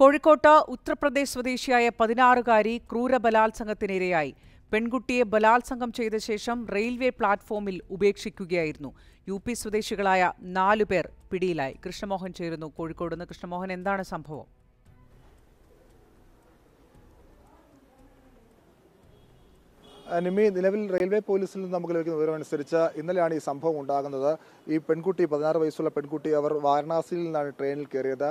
കോഴിക്കോട്ട് ഉത്തർപ്രദേശ് സ്വദേശിയായ പതിനാറുകാരി ക്രൂരബലാത്സംഗത്തിനിരയായി പെൺകുട്ടിയെ ബലാത്സംഗം ചെയ്ത ശേഷം റെയിൽവേ പ്ലാറ്റ്ഫോമിൽ ഉപേക്ഷിക്കുകയായിരുന്നു യു പി സ്വദേശികളായ നാലുപേർ പിടിയിലായി കൃഷ്ണമോഹൻ ചേരുന്നു കോഴിക്കോട് നിന്ന് കൃഷ്ണമോഹൻ എന്താണ് സംഭവം നിമി നിലവിൽ റെയിൽവേ പോലീസിൽ നിന്ന് നമുക്ക് ലഭിക്കുന്ന വിവരമനുസരിച്ച് ഇന്നലെയാണ് ഈ സംഭവം ഉണ്ടാകുന്നത് ഈ പെൺകുട്ടി പതിനാറ് വയസ്സുള്ള പെൺകുട്ടി അവർ വാരണാസിയിൽ നിന്നാണ് ട്രെയിനിൽ കയറിയത്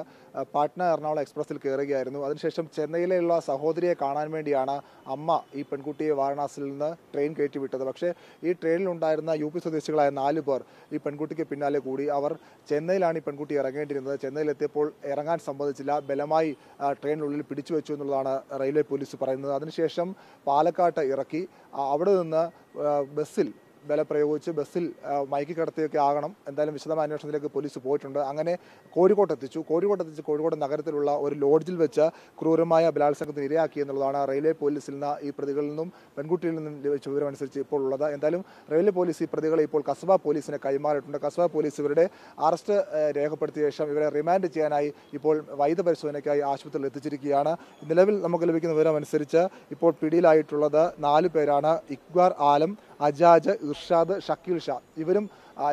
പാട്ന എറണാകുളം എക്സ്പ്രസ്സിൽ കയറുകയായിരുന്നു അതിനുശേഷം ചെന്നൈയിലുള്ള സഹോദരിയെ കാണാൻ വേണ്ടിയാണ് അമ്മ ഈ പെൺകുട്ടിയെ വാരണാസിയിൽ നിന്ന് ട്രെയിൻ വിട്ടത് പക്ഷേ ഈ ഉണ്ടായിരുന്ന യു പി സ്വദേശികളായ നാല് പേർ ഈ പെൺകുട്ടിക്ക് പിന്നാലെ കൂടി അവർ ചെന്നൈയിലാണ് ഈ പെൺകുട്ടി ഇറങ്ങേണ്ടിയിരുന്നത് ചെന്നൈയിലെത്തിയപ്പോൾ ഇറങ്ങാൻ സമ്മതിച്ചില്ല ബലമായി ട്രെയിനിനുള്ളിൽ പിടിച്ചു വെച്ചു എന്നുള്ളതാണ് റെയിൽവേ പോലീസ് പറയുന്നത് അതിനുശേഷം പാലക്കാട്ട് ഇറക്കി അവിടെ നിന്ന് ബസ്സിൽ പ്രയോഗിച്ച് ബസ്സിൽ മയക്കി കിടത്തിയൊക്കെ ആകണം എന്തായാലും വിശദമായ അന്വേഷണത്തിലേക്ക് പോലീസ് പോയിട്ടുണ്ട് അങ്ങനെ കോഴിക്കോട്ട് എത്തിച്ചു കോഴിക്കോട്ട് എത്തിച്ച് കോഴിക്കോട് നഗരത്തിലുള്ള ഒരു ലോഡ്ജിൽ വെച്ച് ക്രൂരമായ ബലാത്സംഗത്തിന് ഇരയാക്കി എന്നുള്ളതാണ് റെയിൽവേ പോലീസിൽ നിന്ന് ഈ പ്രതികളിൽ നിന്നും പെൺകുട്ടിയിൽ നിന്നും ലഭിച്ച വിവരമനുസരിച്ച് ഇപ്പോൾ ഉള്ളത് എന്തായാലും റെയിൽവേ പോലീസ് ഈ പ്രതികളെ ഇപ്പോൾ കസബ പോലീസിനെ കൈമാറിയിട്ടുണ്ട് കസബ പോലീസ് ഇവരുടെ അറസ്റ്റ് രേഖപ്പെടുത്തിയ ശേഷം ഇവരെ റിമാൻഡ് ചെയ്യാനായി ഇപ്പോൾ വൈദ്യ പരിശോധനയ്ക്കായി ആശുപത്രിയിൽ എത്തിച്ചിരിക്കുകയാണ് നിലവിൽ നമുക്ക് ലഭിക്കുന്ന വിവരം അനുസരിച്ച് ഇപ്പോൾ പിടിയിലായിട്ടുള്ളത് നാല് പേരാണ് ഇക്ബാർ ആലം അജാജ് ഇർഷാദ് ഷക്കീൽ ഷാ ഇവരും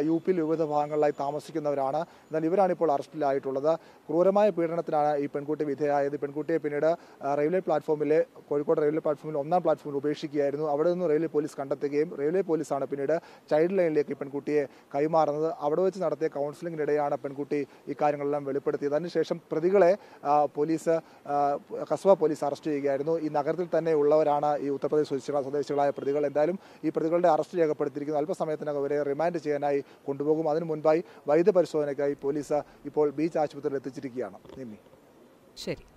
യു പിയിൽ വിവിധ ഭാഗങ്ങളിലായി താമസിക്കുന്നവരാണ് എന്നാൽ ഇവരാണ് ഇപ്പോൾ അറസ്റ്റിലായിട്ടുള്ളത് ക്രൂരമായ പീഡനത്തിനാണ് ഈ പെൺകുട്ടി വിധേയായത് പെൺകുട്ടിയെ പിന്നീട് റെയിൽവേ പ്ലാറ്റ്ഫോമിലെ കോഴിക്കോട് റെയിൽവേ പ്ലാറ്റ്ഫോമിൽ ഒന്നാം പ്ലാറ്റ്ഫോമിൽ ഉപേക്ഷിക്കുകയായിരുന്നു അവിടെ നിന്ന് റെയിൽവേ പോലീസ് കണ്ടെത്തുകയും റെയിൽവേ പോലീസാണ് പിന്നീട് ചൈൽഡ് ലൈനിലേക്ക് പെൺകുട്ടിയെ കൈമാറുന്നത് അവിടെ വെച്ച് നടത്തിയ കൗൺസിലിംഗിനിടെയാണ് പെൺകുട്ടി ഇക്കാര്യങ്ങളെല്ലാം വെളിപ്പെടുത്തിയത് അതിനുശേഷം പ്രതികളെ പോലീസ് കസ്വ പോലീസ് അറസ്റ്റ് ചെയ്യുകയായിരുന്നു ഈ നഗരത്തിൽ തന്നെ ഉള്ളവരാണ് ഈ ഉത്തർപ്രദേശ് സ്വദേശികളായ പ്രതികൾ എന്തായാലും ഈ പ്രതികൾ പ്രതികളുടെ അറസ്റ്റ് രേഖപ്പെടുത്തിയിരിക്കുന്നു അല്പസമയത്തിനകം ഇവരെ റിമാൻഡ് ചെയ്യാനായി കൊണ്ടുപോകും അതിനു മുൻപായി പരിശോധനയ്ക്കായി പോലീസ് ഇപ്പോൾ ബീച്ച് ആശുപത്രിയിൽ എത്തിച്ചിരിക്കുകയാണ് നിമ്മി ശരി